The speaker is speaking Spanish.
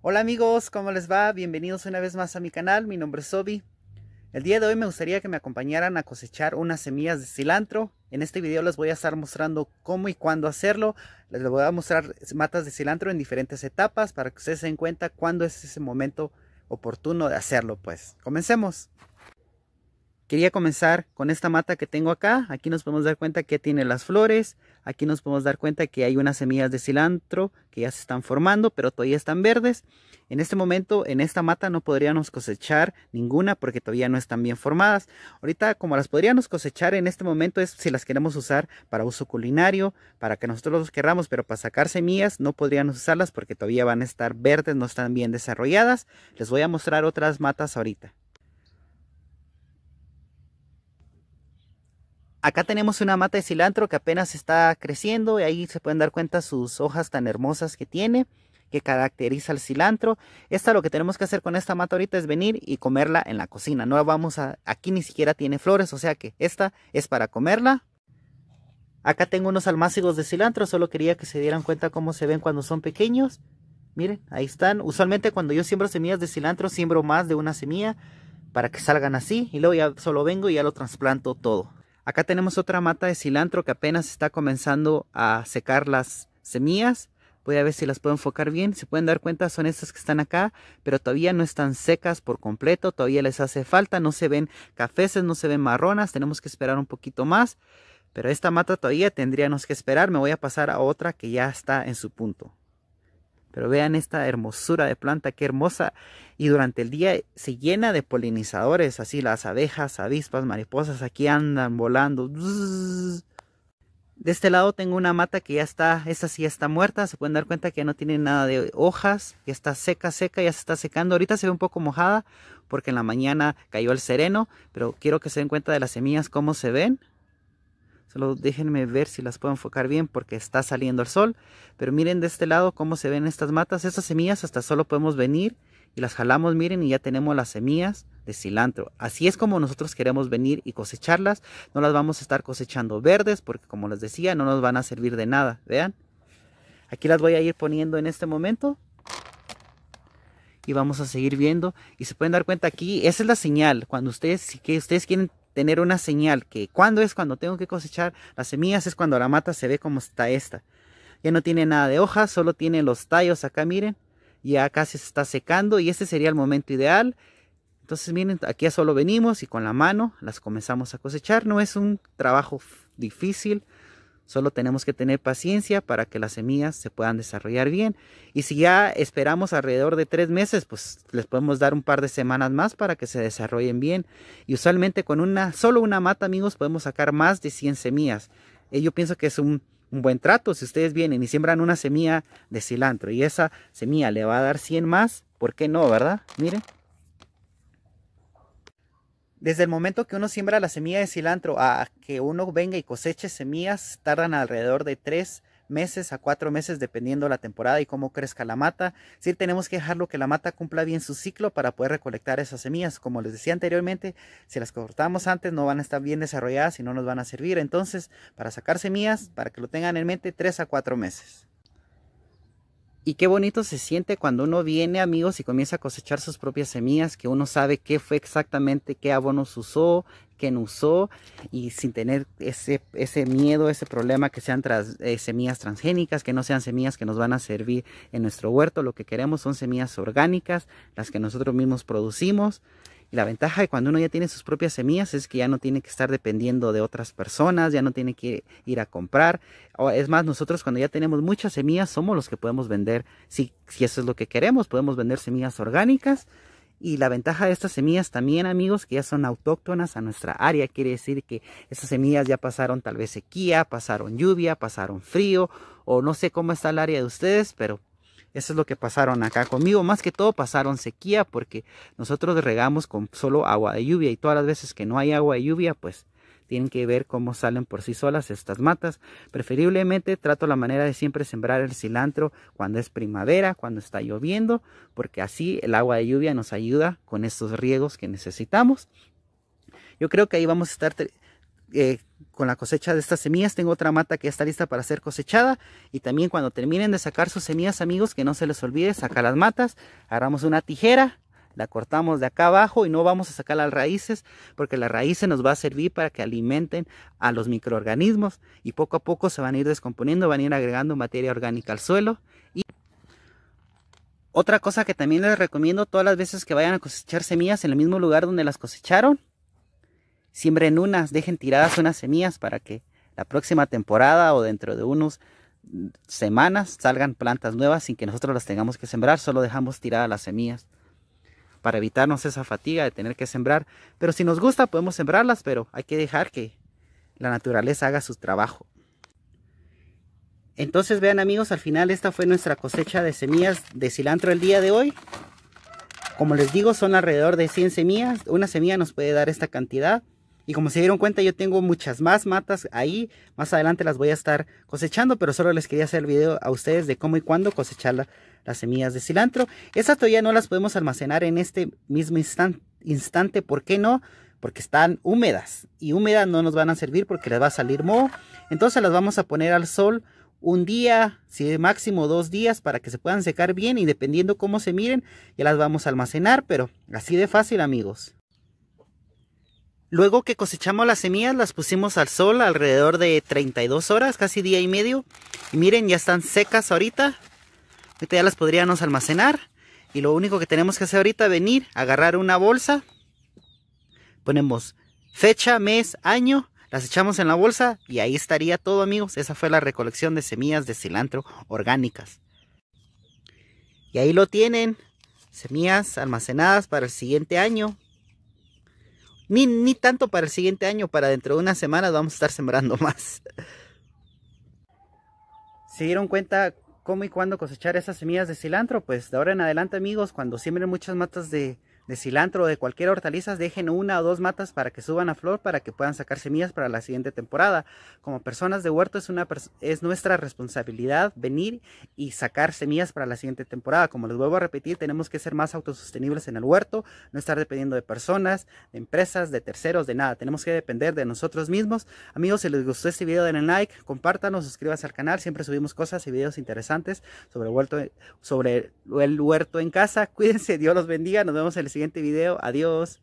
Hola amigos, ¿cómo les va? Bienvenidos una vez más a mi canal, mi nombre es Sobi. El día de hoy me gustaría que me acompañaran a cosechar unas semillas de cilantro. En este video les voy a estar mostrando cómo y cuándo hacerlo. Les voy a mostrar matas de cilantro en diferentes etapas para que ustedes se den cuenta cuándo es ese momento oportuno de hacerlo. Pues comencemos. Quería comenzar con esta mata que tengo acá. Aquí nos podemos dar cuenta que tiene las flores. Aquí nos podemos dar cuenta que hay unas semillas de cilantro que ya se están formando, pero todavía están verdes. En este momento, en esta mata no podríamos cosechar ninguna porque todavía no están bien formadas. Ahorita, como las podríamos cosechar en este momento, es si las queremos usar para uso culinario, para que nosotros los querramos, pero para sacar semillas no podríamos usarlas porque todavía van a estar verdes, no están bien desarrolladas. Les voy a mostrar otras matas ahorita. Acá tenemos una mata de cilantro que apenas está creciendo y ahí se pueden dar cuenta sus hojas tan hermosas que tiene, que caracteriza al cilantro. Esta lo que tenemos que hacer con esta mata ahorita es venir y comerla en la cocina. No vamos a, aquí ni siquiera tiene flores, o sea que esta es para comerla. Acá tengo unos almácigos de cilantro, solo quería que se dieran cuenta cómo se ven cuando son pequeños. Miren, ahí están. Usualmente cuando yo siembro semillas de cilantro, siembro más de una semilla para que salgan así y luego ya solo vengo y ya lo trasplanto todo. Acá tenemos otra mata de cilantro que apenas está comenzando a secar las semillas. Voy a ver si las puedo enfocar bien. Se pueden dar cuenta, son estas que están acá, pero todavía no están secas por completo. Todavía les hace falta. No se ven cafeces, no se ven marronas. Tenemos que esperar un poquito más. Pero esta mata todavía tendríamos que esperar. Me voy a pasar a otra que ya está en su punto. Pero vean esta hermosura de planta, qué hermosa y durante el día se llena de polinizadores, así las abejas, avispas, mariposas aquí andan volando. De este lado tengo una mata que ya está, esta sí está muerta, se pueden dar cuenta que ya no tiene nada de hojas, ya está seca, seca, ya se está secando. Ahorita se ve un poco mojada porque en la mañana cayó el sereno, pero quiero que se den cuenta de las semillas, cómo se ven. Solo déjenme ver si las puedo enfocar bien porque está saliendo el sol. Pero miren de este lado cómo se ven estas matas. Estas semillas hasta solo podemos venir y las jalamos, miren, y ya tenemos las semillas de cilantro. Así es como nosotros queremos venir y cosecharlas. No las vamos a estar cosechando verdes porque como les decía, no nos van a servir de nada. Vean, aquí las voy a ir poniendo en este momento. Y vamos a seguir viendo. Y se pueden dar cuenta aquí, esa es la señal. Cuando ustedes, que ustedes quieren tener una señal que cuando es cuando tengo que cosechar las semillas, es cuando la mata se ve como está esta. Ya no tiene nada de hojas, solo tiene los tallos acá, miren ya casi se está secando y este sería el momento ideal. Entonces miren, aquí ya solo venimos y con la mano las comenzamos a cosechar. No es un trabajo difícil, solo tenemos que tener paciencia para que las semillas se puedan desarrollar bien. Y si ya esperamos alrededor de tres meses, pues les podemos dar un par de semanas más para que se desarrollen bien. Y usualmente con una, solo una mata, amigos, podemos sacar más de 100 semillas. Eh, yo pienso que es un un buen trato. Si ustedes vienen y siembran una semilla de cilantro y esa semilla le va a dar 100 más, ¿por qué no, verdad? Miren. Desde el momento que uno siembra la semilla de cilantro a que uno venga y coseche semillas, tardan alrededor de 3 meses a cuatro meses, dependiendo la temporada y cómo crezca la mata. Sí tenemos que dejarlo que la mata cumpla bien su ciclo para poder recolectar esas semillas. Como les decía anteriormente, si las cortamos antes no van a estar bien desarrolladas y no nos van a servir. Entonces, para sacar semillas, para que lo tengan en mente, tres a cuatro meses. Y qué bonito se siente cuando uno viene, amigos, y comienza a cosechar sus propias semillas, que uno sabe qué fue exactamente, qué abonos usó, no usó, y sin tener ese, ese miedo, ese problema que sean eh, semillas transgénicas, que no sean semillas que nos van a servir en nuestro huerto. Lo que queremos son semillas orgánicas, las que nosotros mismos producimos la ventaja de cuando uno ya tiene sus propias semillas es que ya no tiene que estar dependiendo de otras personas, ya no tiene que ir a comprar. O es más, nosotros cuando ya tenemos muchas semillas somos los que podemos vender. Si, si eso es lo que queremos, podemos vender semillas orgánicas. Y la ventaja de estas semillas también, amigos, que ya son autóctonas a nuestra área, quiere decir que estas semillas ya pasaron tal vez sequía, pasaron lluvia, pasaron frío, o no sé cómo está el área de ustedes, pero eso es lo que pasaron acá conmigo. Más que todo pasaron sequía porque nosotros regamos con solo agua de lluvia y todas las veces que no hay agua de lluvia, pues tienen que ver cómo salen por sí solas estas matas. Preferiblemente trato la manera de siempre sembrar el cilantro cuando es primavera, cuando está lloviendo, porque así el agua de lluvia nos ayuda con estos riegos que necesitamos. Yo creo que ahí vamos a estar eh, con la cosecha de estas semillas. Tengo otra mata que está lista para ser cosechada. Y también cuando terminen de sacar sus semillas, amigos, que no se les olvide sacar las matas. Agarramos una tijera, la cortamos de acá abajo y no vamos a sacar las raíces porque las raíces nos va a servir para que alimenten a los microorganismos y poco a poco se van a ir descomponiendo, van a ir agregando materia orgánica al suelo. Y otra cosa que también les recomiendo todas las veces que vayan a cosechar semillas en el mismo lugar donde las cosecharon siembren unas, dejen tiradas unas semillas para que la próxima temporada o dentro de unos mm, semanas salgan plantas nuevas sin que nosotros las tengamos que sembrar, solo dejamos tiradas las semillas para evitarnos esa fatiga de tener que sembrar. Pero si nos gusta podemos sembrarlas, pero hay que dejar que la naturaleza haga su trabajo. Entonces vean amigos, al final esta fue nuestra cosecha de semillas de cilantro el día de hoy. Como les digo, son alrededor de 100 semillas. Una semilla nos puede dar esta cantidad. Y como se dieron cuenta, yo tengo muchas más matas ahí. Más adelante las voy a estar cosechando, pero solo les quería hacer el video a ustedes de cómo y cuándo cosechar las semillas de cilantro. Esas todavía no las podemos almacenar en este mismo instante. ¿Por qué no? Porque están húmedas y húmedas no nos van a servir porque les va a salir moho. Entonces las vamos a poner al sol un día, si máximo dos días para que se puedan secar bien y dependiendo cómo se miren ya las vamos a almacenar, pero así de fácil amigos. Luego que cosechamos las semillas, las pusimos al sol alrededor de 32 horas, casi día y medio. Y miren, ya están secas ahorita. Ahorita ya las podríamos almacenar. Y lo único que tenemos que hacer ahorita es venir, agarrar una bolsa. Ponemos fecha, mes, año. Las echamos en la bolsa y ahí estaría todo amigos. Esa fue la recolección de semillas de cilantro orgánicas. Y ahí lo tienen. Semillas almacenadas para el siguiente año. Ni, tanto para el siguiente año, para dentro de una semana vamos a estar sembrando más. ¿Se dieron cuenta cómo y cuándo cosechar esas semillas de cilantro? Pues de ahora en adelante amigos, cuando siembren muchas matas de, de cilantro o de cualquier hortalizas dejen una o dos matas para que suban a flor para que puedan sacar semillas para la siguiente temporada. Como personas de huerto es, una, es nuestra responsabilidad venir y sacar semillas para la siguiente temporada. Como les vuelvo a repetir, tenemos que ser más autosostenibles en el huerto, no estar dependiendo de personas, de empresas, de terceros, de nada. Tenemos que depender de nosotros mismos. Amigos, si les gustó este video denle like, compártanos, suscríbanse al canal. Siempre subimos cosas y videos interesantes sobre el huerto, sobre el huerto en casa. Cuídense, Dios los bendiga. Nos vemos en el siguiente siguiente video. Adiós.